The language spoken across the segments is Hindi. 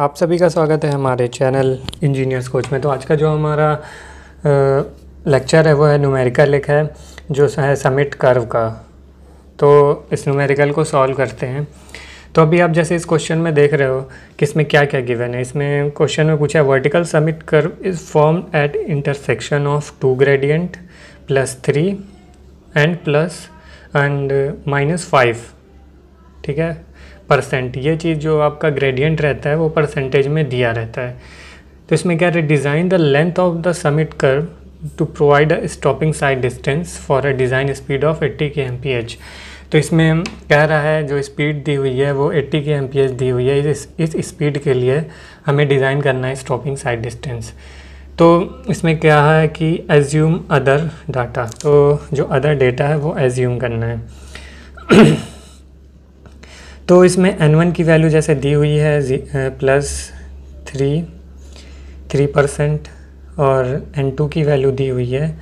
आप सभी का स्वागत है हमारे चैनल इंजीनियर्स कोच में तो आज का जो हमारा लेक्चर है वो है न्यूमेरिकल एक है जो है समिट कर्व का तो इस न्यूमेरिकल को सॉल्व करते हैं तो अभी आप जैसे इस क्वेश्चन में देख रहे हो कि इसमें क्या क्या गिवन है इसमें क्वेश्चन में पूछा है vertical summit curve is form at intersection of two gradient plus three and plus and minus five ठीक है परसेंट ये चीज़ जो आपका ग्रेडियंट रहता है वो परसेंटेज में दिया रहता है तो इसमें क्या है design the length of the summit curve to provide a stopping side distance for a design speed of 80 K M तो इसमें कह रहा है जो स्पीड दी हुई है वो 80 के एम दी हुई है इस इस स्पीड के लिए हमें डिज़ाइन करना है स्टॉपिंग साइड डिस्टेंस तो इसमें क्या है कि एज्यूम अदर डाटा तो जो अदर डेटा है वो एज्यूम करना है तो इसमें एन वन की वैल्यू जैसे दी हुई है प्लस थ्री थ्री परसेंट और एन टू की वैल्यू दी हुई है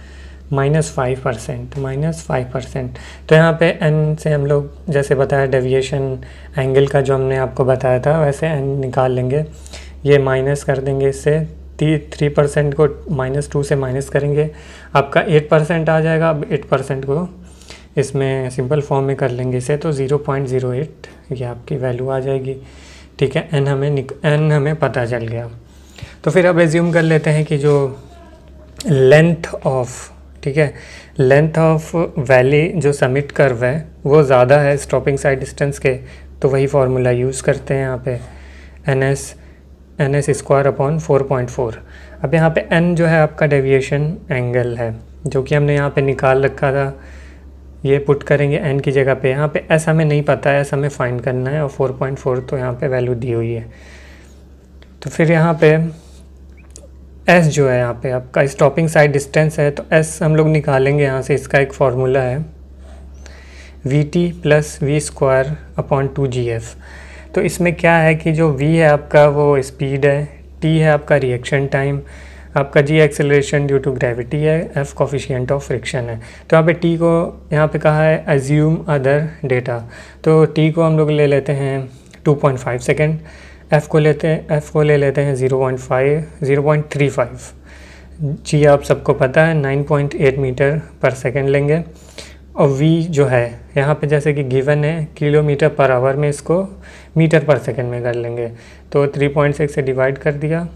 minus five percent minus five percent तो यहाँ पे एन से हम लोग जैसे बताया डेविएशन एंगल का जो हमने आपको बताया था वैसे एन निकाल लेंगे ये माइनस कर देंगे इससे थ्री परसेंट को माइनस टू से माइनस करेंगे आपका एट परसेंट आ जाएगा अब एट परसेंट को इसमें सिंपल फॉर्म में कर लेंगे इसे तो ज़ीरो पॉइंट ज़ीरो एट ये आपकी वैल्यू आ जाएगी ठीक है एन हमें निक एन हमें पता चल गया तो फिर अब एज्यूम कर लेते हैं कि जो लेंथ ऑफ ठीक है लेंथ ऑफ वैली जो समिट कर्व है वो ज़्यादा है स्टॉपिंग साइड डिस्टेंस के तो वही फार्मूला यूज़ करते हैं यहाँ पे n s n s square upon four point four अब यहाँ पे एन जो है आपका डेविएशन एंगल है जो कि हमने यहाँ पे निकाल रखा था ये पुट करेंगे एन की जगह पे यहाँ पे ऐसा हमें नहीं पता है ऐसा हमें फाइंड करना है और फोर पॉइंट फोर तो यहाँ पे वैल्यू दी हुई है तो फिर यहाँ पे एस जो है यहाँ पे आपका स्टॉपिंग साइड डिस्टेंस है तो एस हम लोग निकालेंगे यहाँ से इसका एक फार्मूला है v t plus v square upon two g f तो इसमें क्या है कि जो वी है आपका वो स्पीड है टी है आपका रिएक्शन टाइम आपका g acceleration due to gravity है एफ कॉफिशियंट ऑफ फ्रिक्शन है तो यहाँ पे टी को यहाँ पे कहा है एज्यूम अदर डेटा तो टी को हम लोग ले लेते हैं 2.5 सेकेंड एफ़ को लेते हैं एफ़ को ले लेते हैं 0.5 0.35 जी आप सबको पता है 9.8 मीटर पर सेकेंड लेंगे और वी जो है यहाँ पे जैसे कि गिवन है किलोमीटर पर आवर में इसको मीटर पर सेकेंड में कर लेंगे तो 3.6 से डिवाइड कर दिया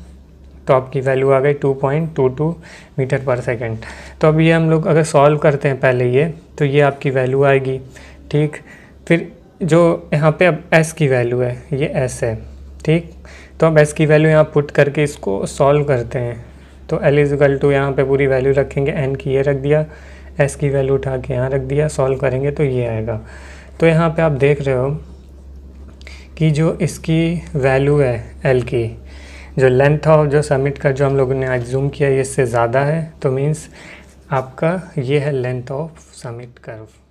तो आपकी वैल्यू आ गई 2.22 मीटर पर सेकंड तो अब ये हम लोग अगर सॉल्व करते हैं पहले ये तो ये आपकी वैल्यू आएगी ठीक फिर जो यहाँ पे अब एस की वैल्यू है ये एस है ठीक तो अब एस की वैल्यू यहाँ पुट करके इसको सॉल्व करते हैं तो एल इजल टू यहाँ पर पूरी वैल्यू रखेंगे एन की ये रख दिया एस की वैल्यू उठा के यहाँ रख दिया सॉल्व करेंगे तो ये आएगा तो यहाँ पर आप देख रहे हो कि जो इसकी वैल्यू है एल की जो लेंथ था जो समिट का जो हम लोगों ने आज जूम किया ये इससे ज़्यादा है तो मीन्स आपका ये है लेंथ ऑफ समिट कर्व